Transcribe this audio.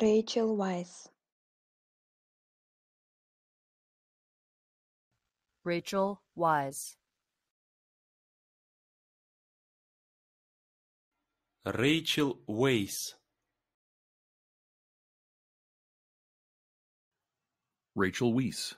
Rachel Weiss. Rachel Wise. Rachel Weiss. Rachel Weiss.